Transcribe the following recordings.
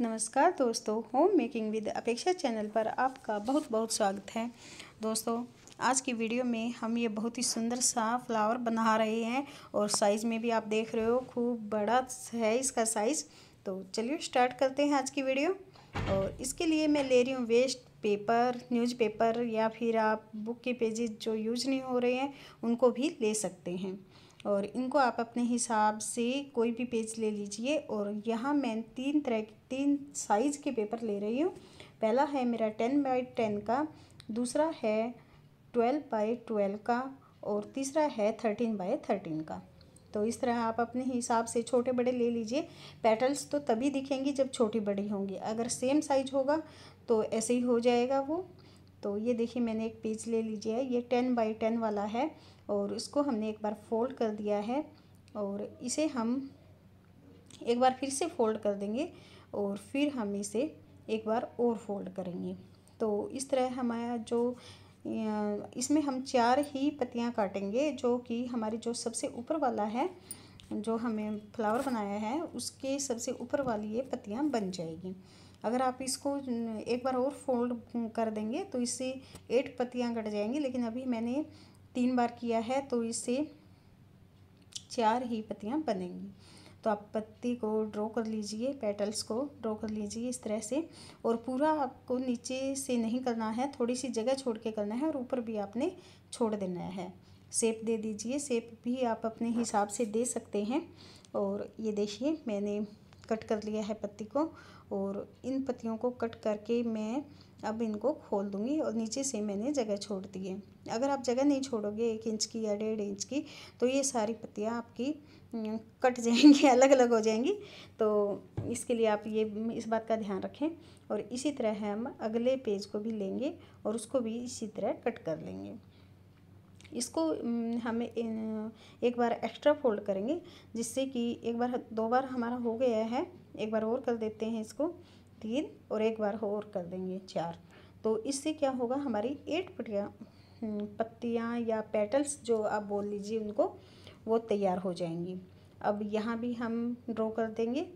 नमस्कार दोस्तों home making with Apeksha channel पर आपका बहुत बहुत स्वागत है दोस्तों आज की वीडियो में हम ये बहुत ही सुंदर सा फ्लावर बना रहे हैं और साइज़ में भी आप देख रहे हो खूब बड़ा है इसका साइज़ तो चलिए स्टार्ट करते हैं आज की वीडियो और इसके लिए मैं ले रही हूँ वेस्ट पेपर न्यूज़पेपर या फिर आप बुक के पेजेस जो यूज नहीं हो रहे हैं उनको भी ले सकते हैं और इनको आप अपने हिसाब से कोई भी पेज ले लीजिए और यहाँ मैं तीन तरह तीन साइज़ के पेपर ले रही हूँ पहला है मेरा टेन बाई टेन का दूसरा है ट्वेल्व बाई ट्वेल्व का और तीसरा है थर्टीन बाई थर्टीन का तो इस तरह आप अपने हिसाब से छोटे बड़े ले लीजिए पेटल्स तो तभी दिखेंगी जब छोटी बड़ी होंगी अगर सेम साइज होगा तो ऐसे ही हो जाएगा वो तो ये देखिए मैंने एक पेज ले लीजिए है ये टेन बाई टेन वाला है और इसको हमने एक बार फोल्ड कर दिया है और इसे हम एक बार फिर से फोल्ड कर देंगे और फिर हम इसे एक बार और फोल्ड करेंगे तो इस तरह हमारा जो इसमें हम चार ही पत्तियां काटेंगे जो कि हमारी जो सबसे ऊपर वाला है जो हमें फ्लावर बनाया है उसके सबसे ऊपर वाली ये पत्तियाँ बन जाएगी अगर आप इसको एक बार और फोल्ड कर देंगे तो इससे एट पत्तियाँ कट जाएंगी लेकिन अभी मैंने तीन बार किया है तो इससे चार ही पत्तियाँ बनेंगी तो आप पत्ती को ड्रॉ कर लीजिए पेटल्स को ड्रॉ कर लीजिए इस तरह से और पूरा आपको नीचे से नहीं करना है थोड़ी सी जगह छोड़ के करना है और ऊपर भी आपने छोड़ देना है सेप दे दीजिए सेप भी आप अपने हिसाब से दे सकते हैं और ये देखिए मैंने कट कर लिया है पत्ती को और इन पत्तियों को कट करके मैं अब इनको खोल दूंगी और नीचे से मैंने जगह छोड़ दी है अगर आप जगह नहीं छोड़ोगे एक इंच की या डेढ़ इंच की तो ये सारी पत्तियाँ आपकी हम्म, कट जाएंगी अलग अलग हो जाएंगी तो इसके लिए आप ये इस बात का ध्यान रखें और इसी तरह हम अगले पेज को भी लेंगे और उसको भी इसी तरह कट कर लेंगे इसको हमें एक बार एक्स्ट्रा फोल्ड करेंगे जिससे कि एक बार दो बार हमारा हो गया है एक बार और कर देते हैं इसको तीन और एक बार और कर देंगे चार तो इससे क्या होगा हमारी एट पटिया पत्तियाँ या पेटल्स जो आप बोल लीजिए उनको वो तैयार हो जाएंगी अब यहाँ भी हम ड्रॉ कर देंगे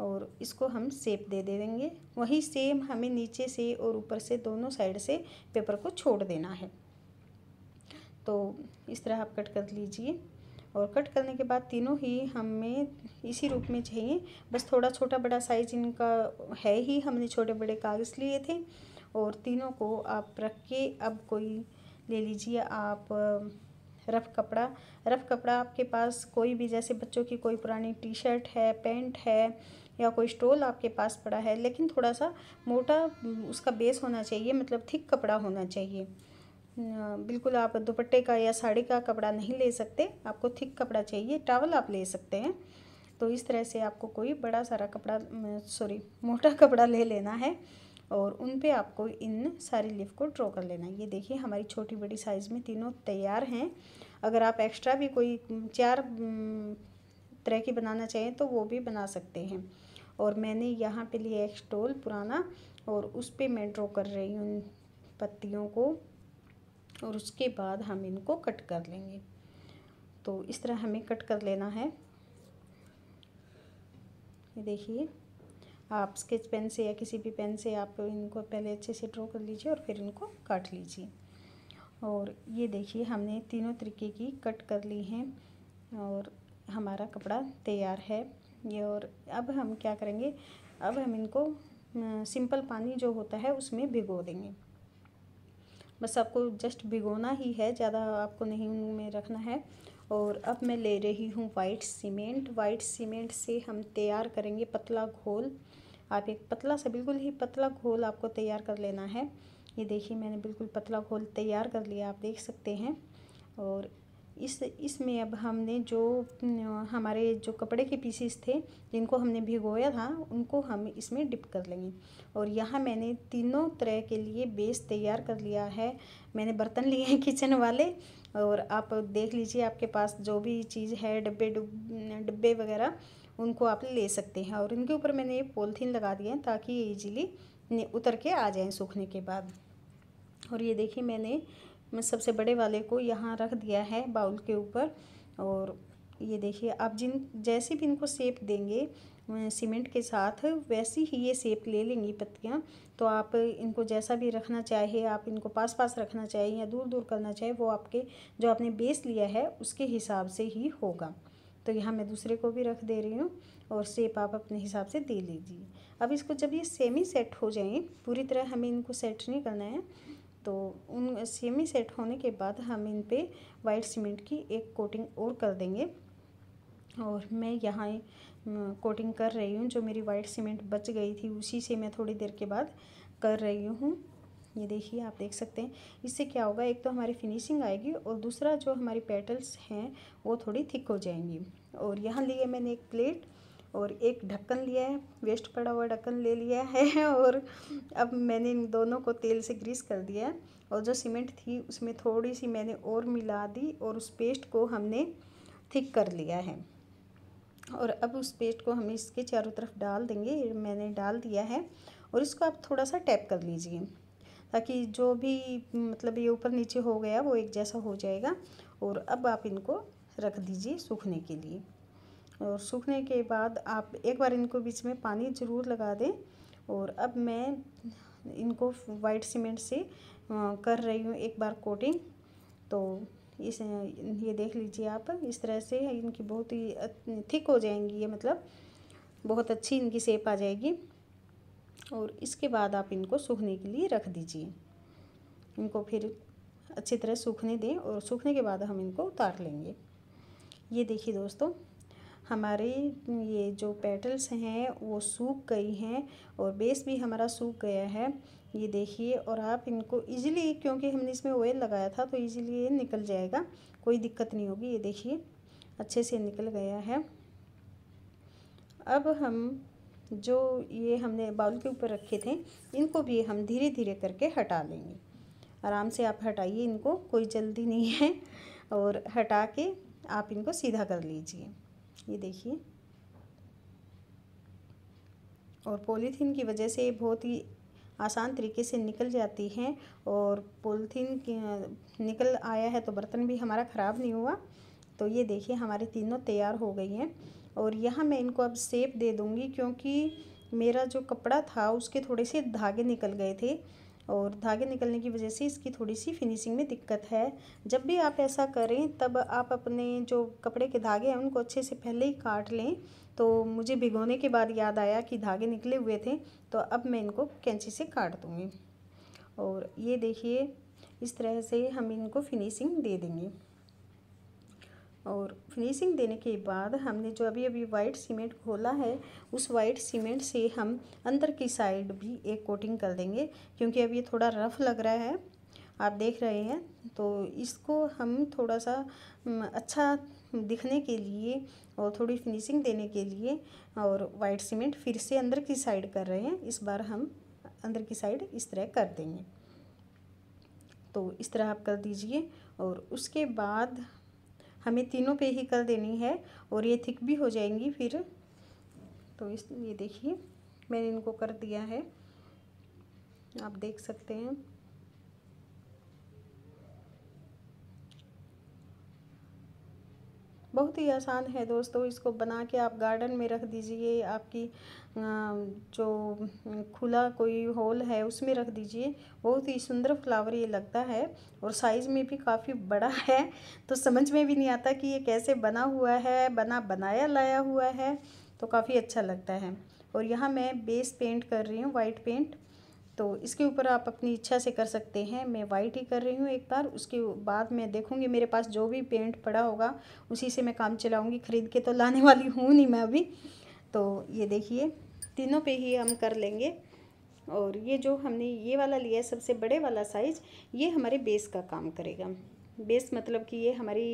और इसको हम सेप दे दे देंगे वही सेम हमें नीचे से और ऊपर से दोनों साइड से पेपर को छोड़ देना है तो इस तरह आप कट कर लीजिए और कट करने के बाद तीनों ही हमें इसी रूप में चाहिए बस थोड़ा छोटा बड़ा साइज इनका है ही हमने छोटे बड़े कागज़ लिए थे और तीनों को आप रख के अब कोई ले लीजिए आप रफ़ कपड़ा रफ़ कपड़ा आपके पास कोई भी जैसे बच्चों की कोई पुरानी टी शर्ट है पैंट है या कोई स्टोल आपके पास पड़ा है लेकिन थोड़ा सा मोटा उसका बेस होना चाहिए मतलब थिक कपड़ा होना चाहिए बिल्कुल आप दुपट्टे का या साड़ी का कपड़ा नहीं ले सकते आपको थिक कपड़ा चाहिए टावल आप ले सकते हैं तो इस तरह से आपको कोई बड़ा सारा कपड़ा सॉरी मोटा कपड़ा ले लेना है और उन पे आपको इन सारी लिफ को ड्रॉ कर लेना है ये देखिए हमारी छोटी बड़ी साइज़ में तीनों तैयार हैं अगर आप एक्स्ट्रा भी कोई चार तरह की बनाना चाहें तो वो भी बना सकते हैं और मैंने यहाँ पे एक स्टोल पुराना और उस पर मैं ड्रॉ कर रही हूँ पत्तियों को और उसके बाद हम इनको कट कर लेंगे तो इस तरह हमें कट कर लेना है ये देखिए आप स्केच पेन से या किसी भी पेन से आप इनको पहले अच्छे से ड्रॉ कर लीजिए और फिर इनको काट लीजिए और ये देखिए हमने तीनों तरीके की कट कर ली हैं और हमारा कपड़ा तैयार है ये और अब हम क्या करेंगे अब हम इनको सिंपल पानी जो होता है उसमें भिगो देंगे बस आपको जस्ट भिगोना ही है ज़्यादा आपको नहीं उनमें रखना है और अब मैं ले रही हूँ वाइट सीमेंट वाइट सीमेंट से हम तैयार करेंगे पतला घोल आप एक पतला सा बिल्कुल ही पतला घोल आपको तैयार कर लेना है ये देखिए मैंने बिल्कुल पतला घोल तैयार कर लिया आप देख सकते हैं और इस इसमें अब हमने जो हमारे जो कपड़े के पीसेस थे जिनको हमने भिगोया था उनको हम इसमें डिप कर लेंगे और यहाँ मैंने तीनों तरह के लिए बेस तैयार कर लिया है मैंने बर्तन लिए हैं किचन वाले और आप देख लीजिए आपके पास जो भी चीज़ है डब्बे डब्बे वगैरह उनको आप ले सकते हैं और इनके ऊपर मैंने ये पोलथीन लगा दिए ताकि ये ईजिली उतर के आ जाएँ सूखने के बाद और ये देखिए मैंने मैं सबसे बड़े वाले को यहाँ रख दिया है बाउल के ऊपर और ये देखिए आप जिन जैसे भी इनको सेप देंगे सीमेंट के साथ वैसी ही ये सेप ले लेंगी पत्तियाँ तो आप इनको जैसा भी रखना चाहिए आप इनको पास पास रखना चाहिए या दूर दूर करना चाहे वो आपके जो आपने बेस लिया है उसके हिसाब से ही होगा तो यहाँ मैं दूसरे को भी रख दे रही हूँ और सेप आप अपने हिसाब से दे लीजिए अब इसको जब ये सेमी सेट हो जाए पूरी तरह हमें इनको सेट नहीं करना है तो उन सेमी सेट होने के बाद हम इन पर वाइट सीमेंट की एक कोटिंग और कर देंगे और मैं यहाँ कोटिंग कर रही हूँ जो मेरी वाइट सीमेंट बच गई थी उसी से मैं थोड़ी देर के बाद कर रही हूँ ये देखिए आप देख सकते हैं इससे क्या होगा एक तो हमारी फिनिशिंग आएगी और दूसरा जो हमारी पेटल्स हैं वो थोड़ी थिक हो जाएंगी और यहाँ लिए मैंने एक प्लेट और एक ढक्कन लिया है वेस्ट पड़ा हुआ ढक्कन ले लिया है और अब मैंने इन दोनों को तेल से ग्रीस कर दिया है और जो सीमेंट थी उसमें थोड़ी सी मैंने और मिला दी और उस पेस्ट को हमने थिक कर लिया है और अब उस पेस्ट को हम इसके चारों तरफ डाल देंगे मैंने डाल दिया है और इसको आप थोड़ा सा टैप कर लीजिए ताकि जो भी मतलब ये ऊपर नीचे हो गया वो एक जैसा हो जाएगा और अब आप इनको रख दीजिए सूखने के लिए और सूखने के बाद आप एक बार इनको बीच में पानी ज़रूर लगा दें और अब मैं इनको वाइट सीमेंट से कर रही हूँ एक बार कोटिंग तो इस ये देख लीजिए आप इस तरह से इनकी बहुत ही थिक हो जाएंगी ये मतलब बहुत अच्छी इनकी सेप आ जाएगी और इसके बाद आप इनको सूखने के लिए रख दीजिए इनको फिर अच्छी तरह सूखने दें और सूखने के बाद हम इनको उतार लेंगे ये देखिए दोस्तों हमारे ये जो पेटल्स हैं वो सूख गई हैं और बेस भी हमारा सूख गया है ये देखिए और आप इनको इजीली क्योंकि हमने इसमें ऑयल लगाया था तो इजीली ये निकल जाएगा कोई दिक्कत नहीं होगी ये देखिए अच्छे से निकल गया है अब हम जो ये हमने बाउल के ऊपर रखे थे इनको भी हम धीरे धीरे करके हटा लेंगे आराम से आप हटाइए इनको कोई जल्दी नहीं है और हटा के आप इनको सीधा कर लीजिए ये देखिए और पॉलीथीन की वजह से बहुत ही आसान तरीके से निकल जाती हैं और पॉलीथीन निकल आया है तो बर्तन भी हमारा ख़राब नहीं हुआ तो ये देखिए हमारी तीनों तैयार हो गई हैं और यहाँ मैं इनको अब सेप दे दूँगी क्योंकि मेरा जो कपड़ा था उसके थोड़े से धागे निकल गए थे और धागे निकलने की वजह से इसकी थोड़ी सी फिनिशिंग में दिक्कत है जब भी आप ऐसा करें तब आप अपने जो कपड़े के धागे हैं उनको अच्छे से पहले ही काट लें तो मुझे भिगोने के बाद याद आया कि धागे निकले हुए थे तो अब मैं इनको कैंची से काट दूँगी और ये देखिए इस तरह से हम इनको फिनिशिंग दे देंगे और फिनिशिंग देने के बाद हमने जो अभी अभी वाइट सीमेंट खोला है उस वाइट सीमेंट से हम अंदर की साइड भी एक कोटिंग कर देंगे क्योंकि अब ये थोड़ा रफ़ लग रहा है आप देख रहे हैं तो इसको हम थोड़ा सा अच्छा दिखने के लिए और थोड़ी फिनिशिंग देने के लिए और वाइट सीमेंट फिर से अंदर की साइड कर रहे हैं इस बार हम अंदर की साइड इस तरह कर देंगे तो इस तरह आप कर दीजिए और उसके बाद हमें तीनों पे ही कर देनी है और ये थिक भी हो जाएंगी फिर तो इस ये देखिए मैंने इनको कर दिया है आप देख सकते हैं बहुत ही आसान है दोस्तों इसको बना के आप गार्डन में रख दीजिए आपकी जो खुला कोई होल है उसमें रख दीजिए बहुत ही सुंदर फ्लावर ये लगता है और साइज़ में भी काफ़ी बड़ा है तो समझ में भी नहीं आता कि ये कैसे बना हुआ है बना बनाया लाया हुआ है तो काफ़ी अच्छा लगता है और यहाँ मैं बेस पेंट कर रही हूँ वाइट पेंट तो इसके ऊपर आप अपनी इच्छा से कर सकते हैं मैं वाइट ही कर रही हूँ एक बार उसके बाद मैं देखूँगी मेरे पास जो भी पेंट पड़ा होगा उसी से मैं काम चलाऊँगी ख़रीद के तो लाने वाली हूँ नहीं मैं अभी तो ये देखिए तीनों पे ही हम कर लेंगे और ये जो हमने ये वाला लिया है सबसे बड़े वाला साइज़ ये हमारे बेस का काम करेगा बेस मतलब कि ये हमारी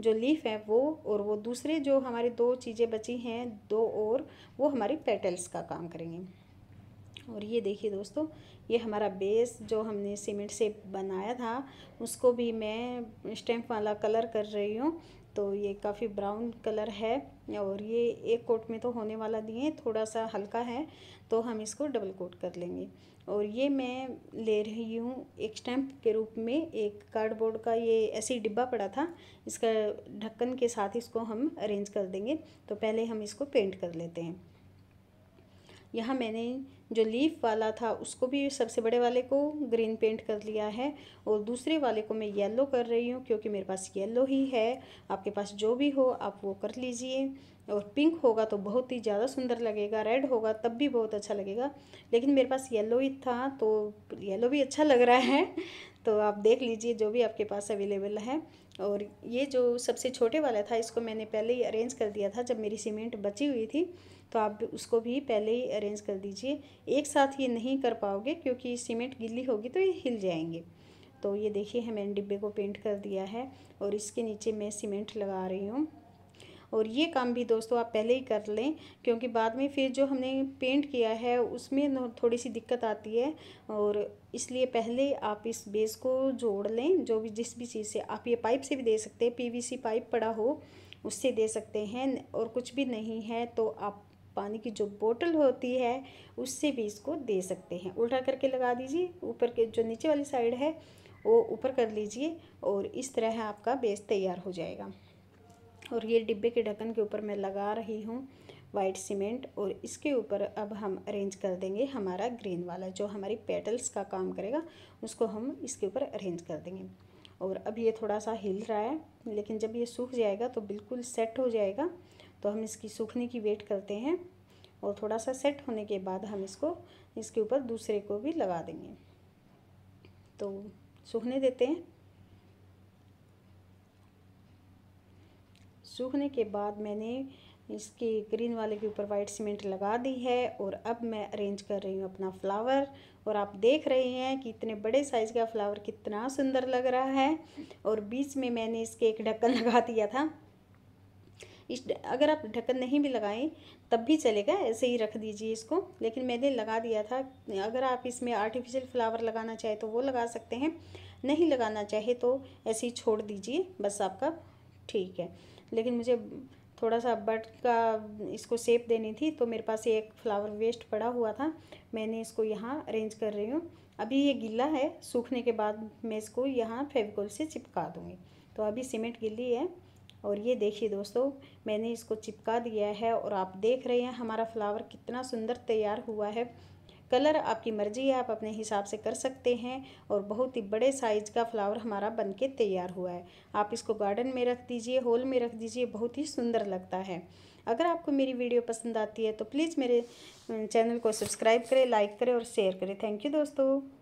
जो लीफ है वो और वो दूसरे जो हमारी दो चीज़ें बची हैं दो और वो हमारी पेटल्स का काम करेंगे और ये देखिए दोस्तों ये हमारा बेस जो हमने सीमेंट से बनाया था उसको भी मैं स्टैम्प वाला कलर कर रही हूँ तो ये काफ़ी ब्राउन कलर है और ये एक कोट में तो होने वाला नहीं है थोड़ा सा हल्का है तो हम इसको डबल कोट कर लेंगे और ये मैं ले रही हूँ एक स्टैम्प के रूप में एक कार्डबोर्ड का ये ऐसी डिब्बा पड़ा था इसका ढक्कन के साथ इसको हम अरेंज कर देंगे तो पहले हम इसको पेंट कर लेते हैं यहाँ मैंने जो लीफ वाला था उसको भी सबसे बड़े वाले को ग्रीन पेंट कर लिया है और दूसरे वाले को मैं येलो कर रही हूँ क्योंकि मेरे पास येलो ही है आपके पास जो भी हो आप वो कर लीजिए और पिंक होगा तो बहुत ही ज़्यादा सुंदर लगेगा रेड होगा तब भी बहुत अच्छा लगेगा लेकिन मेरे पास येलो ही था तो येलो भी अच्छा लग रहा है तो आप देख लीजिए जो भी आपके पास अवेलेबल है और ये जो सबसे छोटे वाला था इसको मैंने पहले ही अरेंज कर दिया था जब मेरी सीमेंट बची हुई थी तो आप उसको भी पहले ही अरेंज कर दीजिए एक साथ ये नहीं कर पाओगे क्योंकि सीमेंट गिली होगी तो ये हिल जाएंगे तो ये देखिए मैंने डिब्बे को पेंट कर दिया है और इसके नीचे मैं सीमेंट लगा रही हूँ और ये काम भी दोस्तों आप पहले ही कर लें क्योंकि बाद में फिर जो हमने पेंट किया है उसमें थोड़ी सी दिक्कत आती है और इसलिए पहले आप इस बेस को जोड़ लें जो भी जिस भी चीज़ से आप ये पाइप से भी दे सकते हैं पीवीसी पाइप पड़ा हो उससे दे सकते हैं और कुछ भी नहीं है तो आप पानी की जो बोतल होती है उससे भी इसको दे सकते हैं उल्टा करके लगा दीजिए ऊपर के जो नीचे वाली साइड है वो ऊपर कर लीजिए और इस तरह आपका बेस तैयार हो जाएगा और ये डिब्बे के ढक्कन के ऊपर मैं लगा रही हूँ वाइट सीमेंट और इसके ऊपर अब हम अरेंज कर देंगे हमारा ग्रीन वाला जो हमारी पेटल्स का काम करेगा उसको हम इसके ऊपर अरेंज कर देंगे और अब ये थोड़ा सा हिल रहा है लेकिन जब ये सूख जाएगा तो बिल्कुल सेट हो जाएगा तो हम इसकी सूखने की वेट करते हैं और थोड़ा सा सेट होने के बाद हम इसको इसके ऊपर दूसरे को भी लगा देंगे तो सूखने देते हैं सूखने के बाद मैंने इसके ग्रीन वाले के ऊपर वाइट सीमेंट लगा दी है और अब मैं अरेंज कर रही हूँ अपना फ्लावर और आप देख रहे हैं कि इतने बड़े साइज़ का फ्लावर कितना सुंदर लग रहा है और बीच में मैंने इसके एक ढक्कन लगा दिया था इस अगर आप ढक्कन नहीं भी लगाएं तब भी चलेगा ऐसे ही रख दीजिए इसको लेकिन मैंने लगा दिया था अगर आप इसमें आर्टिफिशियल फ्लावर लगाना चाहे तो वो लगा सकते हैं नहीं लगाना चाहे तो ऐसे ही छोड़ दीजिए बस आपका ठीक है लेकिन मुझे थोड़ा सा बट का इसको सेप देनी थी तो मेरे पास एक फ्लावर वेस्ट पड़ा हुआ था मैंने इसको यहाँ अरेंज कर रही हूँ अभी ये गीला है सूखने के बाद मैं इसको यहाँ फेविकोल से चिपका दूँगी तो अभी सीमेंट गिल्ली है और ये देखिए दोस्तों मैंने इसको चिपका दिया है और आप देख रहे हैं हमारा फ्लावर कितना सुंदर तैयार हुआ है कलर आपकी मर्ज़ी है आप अपने हिसाब से कर सकते हैं और बहुत ही बड़े साइज़ का फ्लावर हमारा बन के तैयार हुआ है आप इसको गार्डन में रख दीजिए हॉल में रख दीजिए बहुत ही सुंदर लगता है अगर आपको मेरी वीडियो पसंद आती है तो प्लीज़ मेरे चैनल को सब्सक्राइब करें लाइक करें और शेयर करें थैंक यू दोस्तों